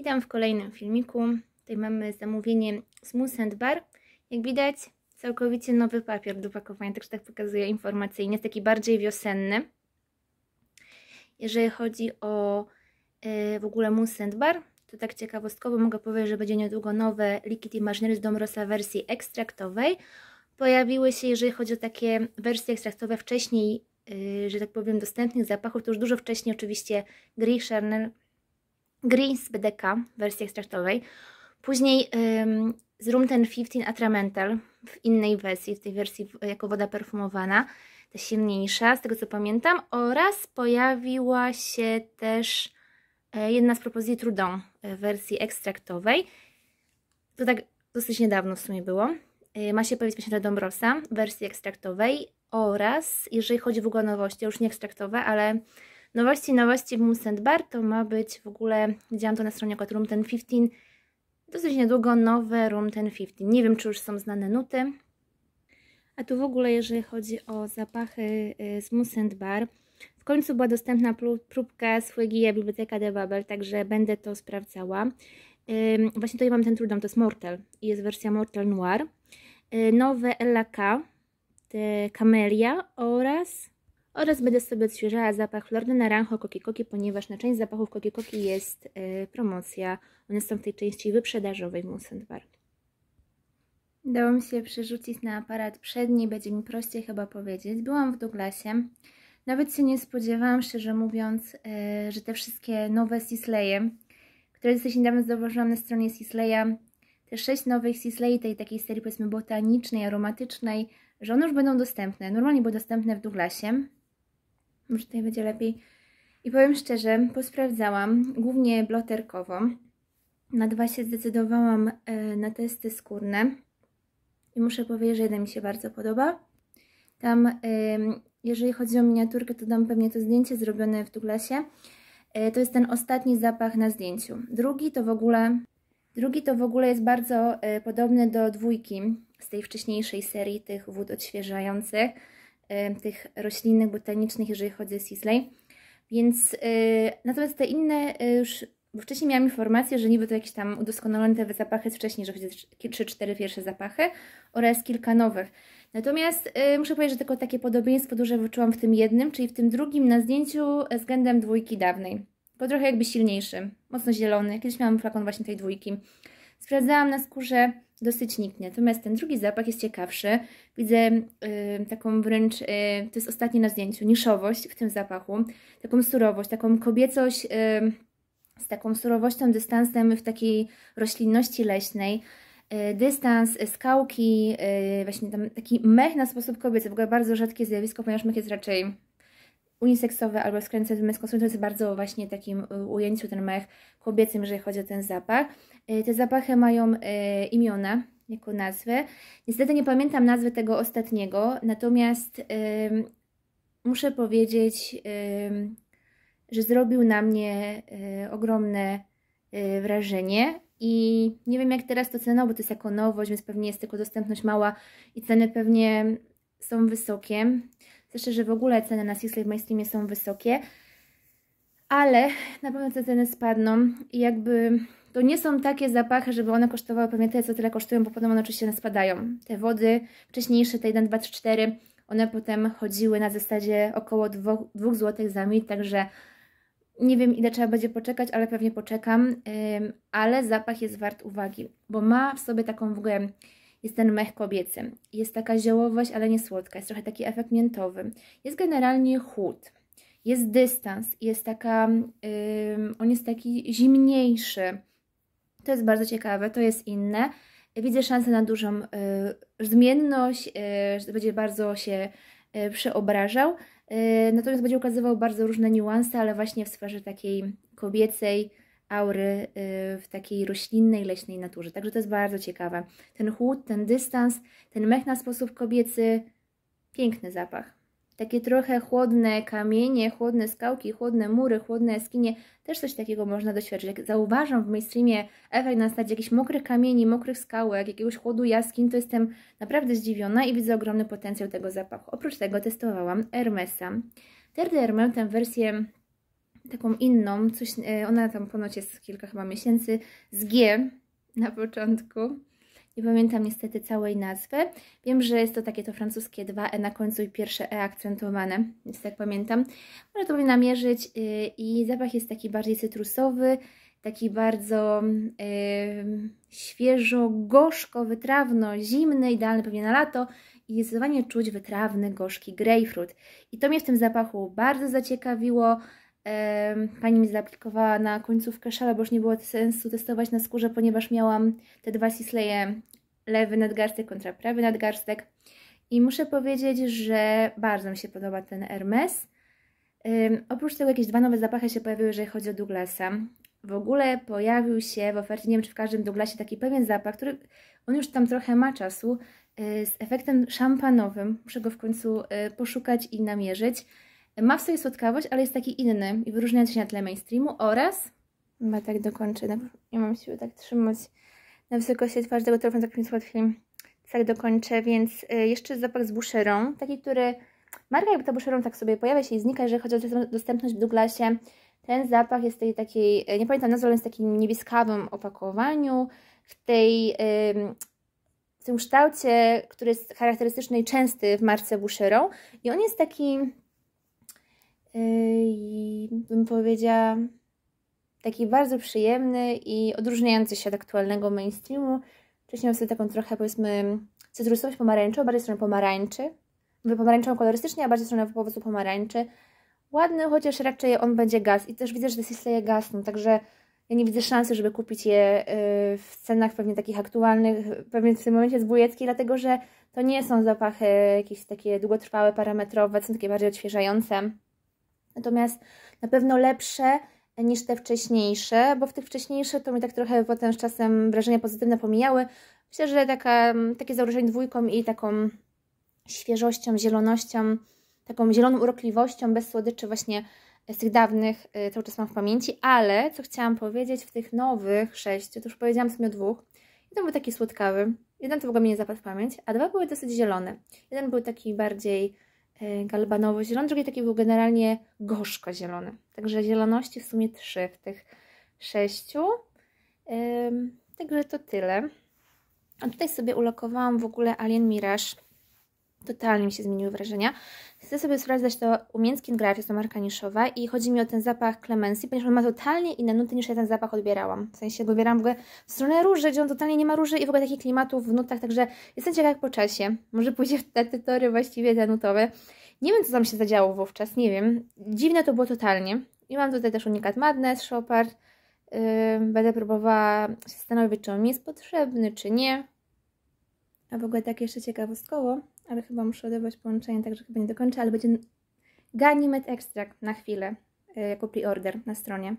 Witam w kolejnym filmiku. Tutaj mamy zamówienie Smooth and Bar. Jak widać całkowicie nowy papier do pakowania, także tak pokazuję informacyjnie, jest taki bardziej wiosenny. Jeżeli chodzi o yy, w ogóle Mousse and Bar, to tak ciekawostkowo mogę powiedzieć, że będzie niedługo nowe Liquid Imaginery z Domrosa wersji ekstraktowej. Pojawiły się, jeżeli chodzi o takie wersje ekstraktowe wcześniej, yy, że tak powiem, dostępnych zapachów, to już dużo wcześniej oczywiście Gris Chanel Green z BDK w wersji ekstraktowej. Później ym, z Room 1015 Atramental w innej wersji, w tej wersji jako woda perfumowana, ta silniejsza, z tego co pamiętam. Oraz pojawiła się też e, jedna z propozycji Trudon e, w wersji ekstraktowej. To tak dosyć niedawno w sumie było. E, ma się pojawić miesiąca Dombrosa w wersji ekstraktowej oraz, jeżeli chodzi w ogóle o nowości, już nie ekstraktowe, ale Nowości, nowości w Moose Bar to ma być w ogóle, widziałam to na stronie akurat Room 1015, dosyć niedługo nowe Room 1015. Nie wiem, czy już są znane nuty. A tu w ogóle, jeżeli chodzi o zapachy y, z Moose Bar, w końcu była dostępna próbka z Fuegia Biblioteka de Babel, także będę to sprawdzała. właśnie tutaj mam ten trudom, to jest Mortel i jest wersja Mortel Noir. Y, nowe LK, te Camelia oraz oraz będę sobie odświeżała zapach Flordyna Rancho Koki Koki, ponieważ na część zapachów Koki Koki jest e, promocja. One są w tej części wyprzedażowej w Monsanto Park. Dało mi się przerzucić na aparat przedni, będzie mi prościej chyba powiedzieć. Byłam w Douglasie. Nawet się nie spodziewałam, szczerze mówiąc, e, że te wszystkie nowe Sisleje, które dosyć niedawno zauważyłam na stronie Sisleya, te sześć nowych Sisley tej takiej serii powiedzmy botanicznej, aromatycznej, że one już będą dostępne. Normalnie były dostępne w Douglasie, może tutaj będzie lepiej. I powiem szczerze, posprawdzałam, głównie bloterkowo. Na dwa się zdecydowałam e, na testy skórne. I muszę powiedzieć, że jeden mi się bardzo podoba. Tam, e, jeżeli chodzi o miniaturkę, to dam pewnie to zdjęcie zrobione w Douglasie. E, to jest ten ostatni zapach na zdjęciu. Drugi to w ogóle, drugi to w ogóle jest bardzo podobny do dwójki z tej wcześniejszej serii tych wód odświeżających tych roślinnych, botanicznych, jeżeli chodzi o Sisley. Więc y, natomiast te inne y, już bo wcześniej miałam informację, że niby to jakieś tam udoskonalone te zapachy z wcześniej, że chodzi o 3-4 pierwsze zapachy oraz kilka nowych. Natomiast y, muszę powiedzieć, że tylko takie podobieństwo duże wyczułam w tym jednym, czyli w tym drugim na zdjęciu względem dwójki dawnej. Bo trochę jakby silniejszy, mocno zielony. Kiedyś miałam flakon właśnie tej dwójki. Sprawdzałam na skórze dosyć niknie. Natomiast ten drugi zapach jest ciekawszy. Widzę y, taką wręcz, y, to jest ostatnie na zdjęciu, niszowość w tym zapachu, taką surowość, taką kobiecość y, z taką surowością, dystansem w takiej roślinności leśnej. Y, dystans, skałki, y, właśnie tam taki mech na sposób kobiecy, w ogóle bardzo rzadkie zjawisko, ponieważ mech jest raczej uniseksowe albo skręcone męskostą, to jest bardzo właśnie takim y, ujęciu ten mech kobiecym, jeżeli chodzi o ten zapach. Y, te zapachy mają y, imiona jako nazwę. Niestety nie pamiętam nazwy tego ostatniego, natomiast muszę powiedzieć, że zrobił na mnie ogromne wrażenie i nie wiem jak teraz to cenowo, bo to jest jako nowość, więc pewnie jest tylko dostępność mała i ceny pewnie są wysokie. Zresztą, że w ogóle ceny na Sixley w mainstreamie są wysokie, ale na pewno te ceny spadną i jakby to nie są takie zapachy, żeby one kosztowały pewnie tyle, co tyle kosztują, bo potem one oczywiście spadają. Te wody wcześniejsze, te 1, 2, 3, 4, one potem chodziły na zasadzie około 2, 2 zł za mil, także nie wiem ile trzeba będzie poczekać, ale pewnie poczekam, ale zapach jest wart uwagi, bo ma w sobie taką w ogóle jest ten mech kobiecy. Jest taka ziołowość, ale nie słodka. Jest trochę taki efekt miętowy. Jest generalnie chłód. Jest dystans. Jest taka... Yy, on jest taki zimniejszy. To jest bardzo ciekawe. To jest inne. Widzę szansę na dużą yy, zmienność, yy, że będzie bardzo się yy, przeobrażał. Y, natomiast będzie ukazywał bardzo różne niuanse, ale właśnie w sferze takiej kobiecej, aury y, w takiej roślinnej, leśnej naturze. Także to jest bardzo ciekawe. Ten chłód, ten dystans, ten mech na sposób kobiecy, piękny zapach. Takie trochę chłodne kamienie, chłodne skałki, chłodne mury, chłodne jaskinie, też coś takiego można doświadczyć. Jak zauważam w mainstreamie efekt na stadzie jakichś mokrych kamieni, mokrych skałek, jakiegoś chłodu jaskiń, to jestem naprawdę zdziwiona i widzę ogromny potencjał tego zapachu. Oprócz tego testowałam Hermesa. Terdy Hermel tę wersję taką inną, coś, e, ona tam ponoć jest kilka chyba miesięcy, z G na początku. Nie pamiętam niestety całej nazwy. Wiem, że jest to takie to francuskie 2E na końcu i pierwsze E akcentowane, więc tak pamiętam. Może to powinna mierzyć y, i zapach jest taki bardziej cytrusowy, taki bardzo y, świeżo, gorzko, wytrawno, zimny, idealny pewnie na lato i zdecydowanie czuć wytrawny, gorzki grejpfrut. I to mnie w tym zapachu bardzo zaciekawiło. Pani mi zaaplikowała na końcówkę szala, bo już nie było sensu testować na skórze, ponieważ miałam te dwa sisleje, lewy nadgarstek kontra prawy nadgarstek. I muszę powiedzieć, że bardzo mi się podoba ten Hermes. oprócz tego jakieś dwa nowe zapachy się pojawiły, jeżeli chodzi o Douglasa. W ogóle pojawił się w ofercie, nie wiem czy w każdym Douglasie, taki pewien zapach, który on już tam trochę ma czasu, y, z efektem szampanowym. Muszę go w końcu y, poszukać i namierzyć. Ma w sobie słodkawość, ale jest taki inny i wyróżnia się na tle mainstreamu oraz... Chyba tak dokończę, nie mam siły tak trzymać na wysokości twarzy tego telefonu, tak mi łatwiej. Tak dokończę, więc y, jeszcze zapach z Boucherą, taki, który... Marka jakby ta Boucherą tak sobie pojawia się i znika, jeżeli chodzi o dostępność w Douglasie. Ten zapach jest tej takiej, y, nie pamiętam nazwy, ale jest w takim niebieskawym opakowaniu, w tej... w tym kształcie, który jest charakterystyczny i częsty w marce Boucheron I on jest taki Y, i bym powiedziała taki bardzo przyjemny i odróżniający się od aktualnego mainstreamu. Wcześniej miał sobie taką trochę powiedzmy cytrusowość pomarańczą, bardziej stronę pomarańczy. Mówię pomarańczową kolorystycznie, a bardziej stronę po prostu pomarańczy. Ładny, chociaż raczej on będzie gaz i też widzę, że te sisleje gasną, także ja nie widzę szansy, żeby kupić je y, w cenach pewnie takich aktualnych, pewnie w tym momencie z dlatego że to nie są zapachy jakieś takie długotrwałe, parametrowe, są takie bardziej odświeżające. Natomiast na pewno lepsze niż te wcześniejsze, bo w tych wcześniejszych to mi tak trochę potem z czasem wrażenia pozytywne pomijały. Myślę, że taka, takie założenie dwójką i taką świeżością, zielonością, taką zieloną urokliwością, bez słodyczy właśnie z tych dawnych y, cały czas mam w pamięci, ale co chciałam powiedzieć w tych nowych sześciu, to już powiedziałam sumie o dwóch, jeden był taki słodkawy, jeden to w ogóle mi nie zapadł w pamięć, a dwa były dosyć zielone. Jeden był taki bardziej E, galbanowo-zielony, drugi taki był generalnie gorzko-zielony. Także zieloności w sumie trzy w tych sześciu. Także to tyle. A tutaj sobie ulokowałam w ogóle Alien Mirage Totalnie mi się zmieniły wrażenia. Chcę sobie sprawdzać to Umieński Graf, jest to marka niszowa i chodzi mi o ten zapach Clemency, ponieważ on ma totalnie inne nuty niż ja ten zapach odbierałam. W sensie go w ogóle w stronę róży, gdzie on totalnie nie ma róży i w ogóle takich klimatów w nutach, także jestem ciekawa po czasie. Może pójdzie w te, tory właściwie te nutowe. Nie wiem, co tam się zadziało wówczas, nie wiem. Dziwne to było totalnie. I mam tutaj też Unikat Madness, Chopard. Yy, będę próbowała się zastanowić, czy on mi jest potrzebny, czy nie. A w ogóle tak jeszcze ciekawostkowo, ale chyba muszę odebrać połączenie, także chyba nie dokończę, ale będzie Ganymed Ekstrakt na chwilę, e, jako pre-order na stronie.